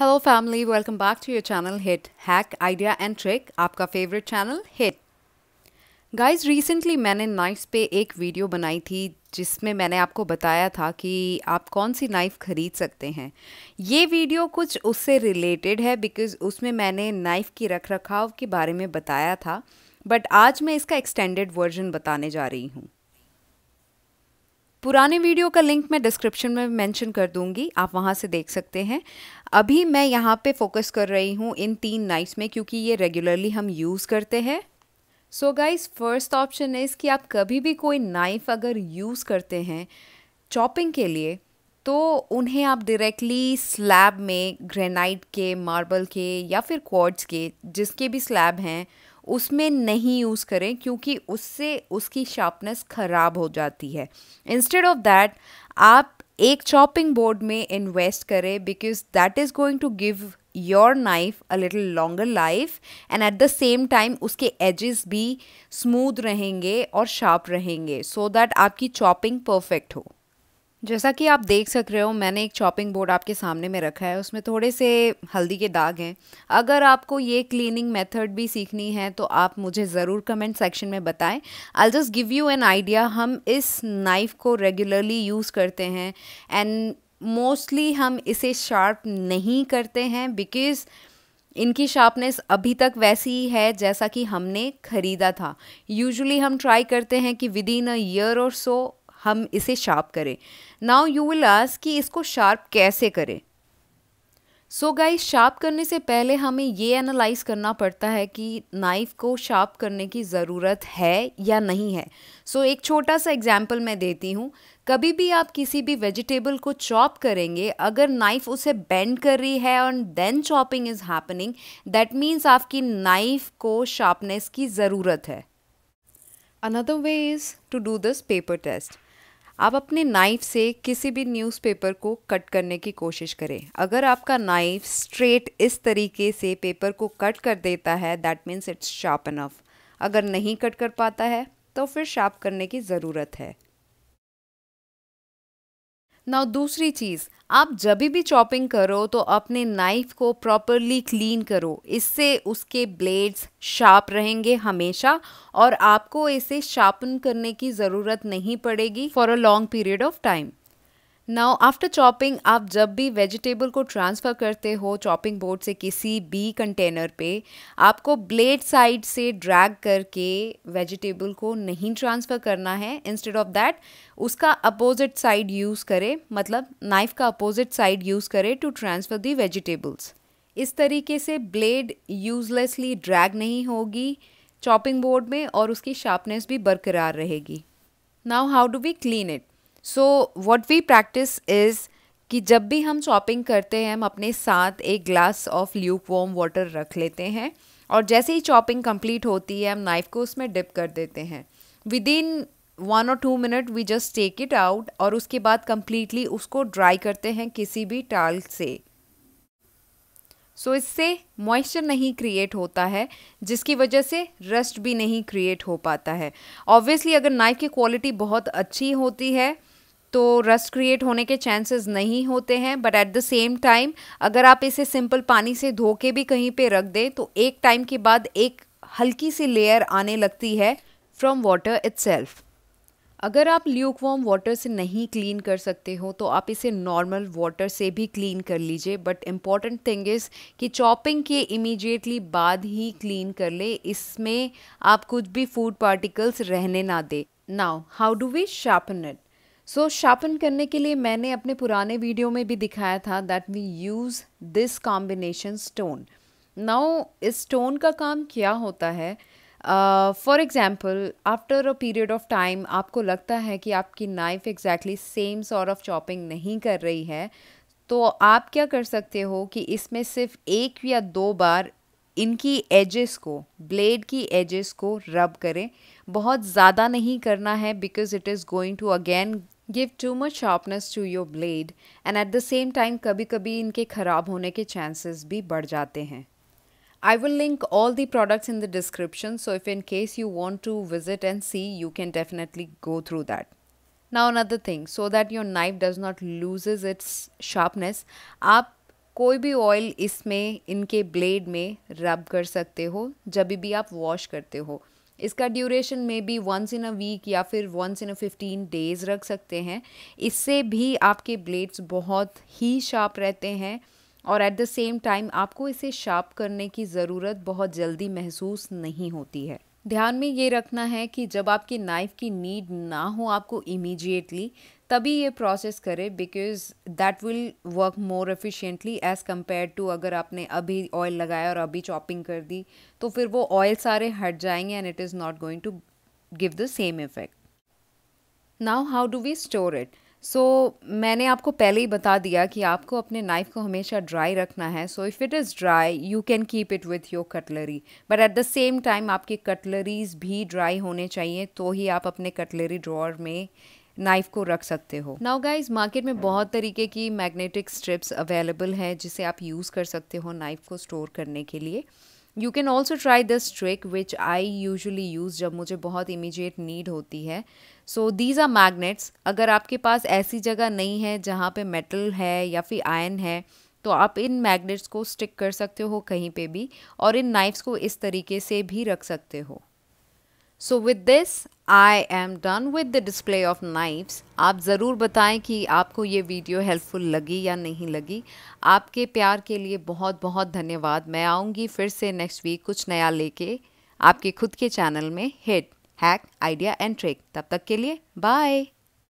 hello family welcome back to your channel hit hack idea and trick आपका favourite channel hit guys recently मैंने knives पे एक video बनाई थी जिसमें मैंने आपको बताया था कि आप कौन सी नाइफ़ ख़रीद सकते हैं ये वीडियो कुछ उससे रिलेटेड है बिकॉज़ उसमें मैंने नाइफ़ की रख रखाव के बारे में बताया था बट आज मैं इसका एक्सटेंडेड वर्जन बताने जा रही हूँ पुराने वीडियो का लिंक मैं डिस्क्रिप्शन में मेंशन कर दूंगी आप वहाँ से देख सकते हैं अभी मैं यहाँ पे फोकस कर रही हूँ इन तीन नाइट्स में क्योंकि ये रेगुलरली हम यूज़ करते हैं so guys first option is कि आप कभी भी कोई नाइफ़ अगर यूज़ करते हैं चॉपिंग के लिए तो उन्हें आप डायरेक्टली स्लैब में ग्रेनाइट के मार्बल के या फिर क्वार्ट्स के जिसके भी स्लैब हैं उसमें नहीं यूज़ करें क्योंकि उससे उसकी शार्पनेस ख़राब हो जाती है इंस्टेड ऑफ दैट आप एक चॉपिंग बोर्ड में इन्वेस्ट करें because that is going to give your knife a little longer life and at the same time उसके एजेस भी स्मूद रहेंगे और शार्प रहेंगे सो so दैट आपकी चॉपिंग परफेक्ट हो जैसा कि आप देख सक रहे हो मैंने एक चॉपिंग बोर्ड आपके सामने में रखा है उसमें थोड़े से हल्दी के दाग हैं अगर आपको ये क्लीनिंग मेथड भी सीखनी है तो आप मुझे ज़रूर कमेंट सेक्शन में बताएं I just give you an idea हम इस नाइफ़ को रेगुलरली यूज़ करते हैं एंड मोस्टली हम इसे शार्प नहीं करते हैं बिकॉज़ इनकी शार्पनेस अभी तक वैसी ही है जैसा कि हमने ख़रीदा था यूजुअली हम ट्राई करते हैं कि विद इन अ ईयर और सो हम इसे शार्प करें नाउ यू विल आस्क कि इसको शार्प कैसे करें सो so गाइस शार्प करने से पहले हमें ये एनालाइज करना पड़ता है कि नाइफ़ को शार्प करने की ज़रूरत है या नहीं है सो so, एक छोटा सा एग्जाम्पल मैं देती हूँ कभी भी आप किसी भी वेजिटेबल को चॉप करेंगे अगर नाइफ़ उसे बेंड कर रही है और then chopping is happening that means आपकी नाइफ़ को शार्पनेस की ज़रूरत है another way is to do this paper test आप अपने नाइफ से किसी भी न्यूज़पेपर को कट करने की कोशिश करें अगर आपका नाइफ स्ट्रेट इस तरीके से पेपर को कट कर देता है that means it's sharp enough अगर नहीं कट कर पाता है तो फिर शार्प करने की ज़रूरत है नाउ दूसरी चीज़ आप जब भी चॉपिंग करो तो अपने नाइफ को प्रॉपरली क्लीन करो इससे उसके ब्लेड्स शार्प रहेंगे हमेशा और आपको इसे शार्पन करने की ज़रूरत नहीं पड़ेगी for a long period of time now after chopping आप जब भी वेजिटेबल को ट्रांसफ़र करते हो चॉपिंग बोर्ड से किसी भी कंटेनर पे आपको ब्लेड साइड से ड्रैग करके वेजिटेबल को नहीं ट्रांसफ़र करना है इंस्टेड ऑफ दैट उसका अपोजिट साइड यूज़ करें मतलब नाइफ़ का अपोजिट साइड यूज़ करें टू ट्रांसफ़र दी वेजिटेबल्स इस तरीके से ब्लेड यूज़लेसली ड्रैग नहीं होगी चॉपिंग बोर्ड में और उसकी शार्पनेस भी बरकरार रहेगी now how do we clean it so what we practice is कि जब भी हम चॉपिंग करते हैं हम अपने साथ एक glass of lukewarm water रख लेते हैं और जैसे ही चॉपिंग कंप्लीट होती है हम नाइफ़ को उसमें डिप कर देते हैं विद इन वन और two minute we just take it out और उसके बाद कम्प्लीटली उसको ड्राई करते हैं किसी भी टाल से सो so, इससे मॉइस्चर नहीं क्रिएट होता है जिसकी वजह से रस्ट भी नहीं क्रिएट हो पाता है ऑब्वियसली अगर नाइफ़ की क्वालिटी बहुत अच्छी होती है तो रस्ट क्रिएट होने के चांसेस नहीं होते हैं but at the same time अगर आप इसे सिंपल पानी से धो के भी कहीं पे रख दें तो एक टाइम के बाद एक हल्की सी लेयर आने लगती है फ्रॉम वाटर इट्सेल्फ अगर आप ल्यूक वॉम वाटर से नहीं क्लीन कर सकते हो तो आप इसे नॉर्मल वाटर से भी क्लीन कर लीजिए बट इम्पॉर्टेंट थिंग इज़ कि चॉपिंग के इमीजिएटली बाद ही क्लीन कर ले इसमें आप कुछ भी फूड पार्टिकल्स रहने ना दे now how do we sharpen it so so, sharpen करने के लिए मैंने अपने पुराने वीडियो में भी दिखाया था that we use this combination stone now इस स्टोन का काम क्या होता है for example after a period of time आपको लगता है कि आपकी knife exactly same sort of chopping नहीं कर रही है तो आप क्या कर सकते हो कि इसमें सिर्फ एक या दो बार इनकी एजेस को ब्लेड की एजेस को रब करें बहुत ज़्यादा नहीं करना है because it is going to again give too much sharpness to your blade and at the same time कभी कभी इनके खराब होने के चांसेस भी बढ़ जाते हैं I will link all the products in the description so if in case you want to visit and see you can definitely go through that ना now other thing so that your knife does not lose its sharpness आप कोई भी oil इसमें इनके blade में रब कर सकते हो जब भी आप वॉश करते हो इसका duration may be once in a week या फिर once in a fifteen days रख सकते हैं इससे भी आपके ब्लेड्स बहुत ही शार्प रहते हैं और एट द सेम टाइम आपको इसे शार्प करने की ज़रूरत बहुत जल्दी महसूस नहीं होती है ध्यान में ये रखना है कि जब आपकी नाइफ़ की नीड ना हो आपको इमीडिएटली तभी ये प्रोसेस करे because that will work more efficiently as compared to अगर आपने अभी ऑयल लगाया और अभी चॉपिंग कर दी तो फिर वो ऑयल सारे हट जाएंगे and it is not going to give the same effect now how do we store it so मैंने आपको पहले ही बता दिया कि आपको अपने नाइफ़ को हमेशा ड्राई रखना है so if it is dry you can keep it with your cutlery but at the same time आपकी कटलरीज भी ड्राई होने चाहिए तो ही आप अपने कटलरी ड्रॉर में नाइफ को रख सकते हो नाउ गाइज मार्केट में बहुत तरीके की मैग्नेटिक स्ट्रिप्स अवेलेबल हैं जिसे आप यूज़ कर सकते हो नाइफ को स्टोर करने के लिए you can also try this trick which I usually use जब मुझे बहुत इमीजिएट नीड होती है सो दीज आर मैग्नेट्स अगर आपके पास ऐसी जगह नहीं है जहाँ पे मेटल है या फिर आयन है तो आप इन मैग्नेट्स को स्टिक कर सकते हो कहीं पे भी और इन नाइफ्स को इस तरीके से भी रख सकते हो so with this I am done with the display of knives आप ज़रूर बताएं कि आपको ये वीडियो हेल्पफुल लगी या नहीं लगी आपके प्यार के लिए बहुत बहुत धन्यवाद मैं आऊँगी फिर से नेक्स्ट वीक कुछ नया लेके आपके खुद के चैनल में hit hack idea and trick तब तक के लिए बाय